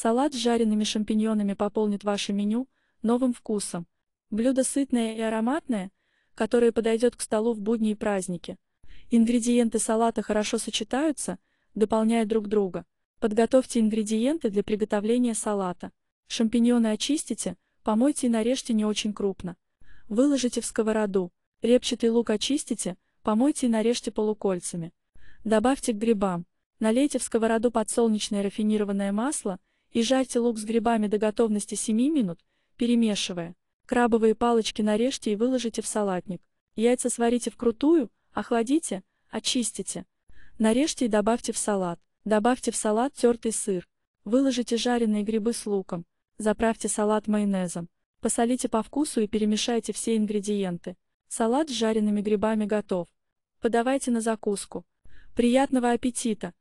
Салат с жареными шампиньонами пополнит ваше меню новым вкусом. Блюдо сытное и ароматное, которое подойдет к столу в будни и праздники. Ингредиенты салата хорошо сочетаются, дополняя друг друга. Подготовьте ингредиенты для приготовления салата. Шампиньоны очистите, помойте и нарежьте не очень крупно. Выложите в сковороду. Репчатый лук очистите, помойте и нарежьте полукольцами. Добавьте к грибам. Налейте в сковороду подсолнечное рафинированное масло – и жарьте лук с грибами до готовности 7 минут, перемешивая. Крабовые палочки нарежьте и выложите в салатник. Яйца сварите вкрутую, охладите, очистите. Нарежьте и добавьте в салат. Добавьте в салат тертый сыр. Выложите жареные грибы с луком. Заправьте салат майонезом. Посолите по вкусу и перемешайте все ингредиенты. Салат с жареными грибами готов. Подавайте на закуску. Приятного аппетита!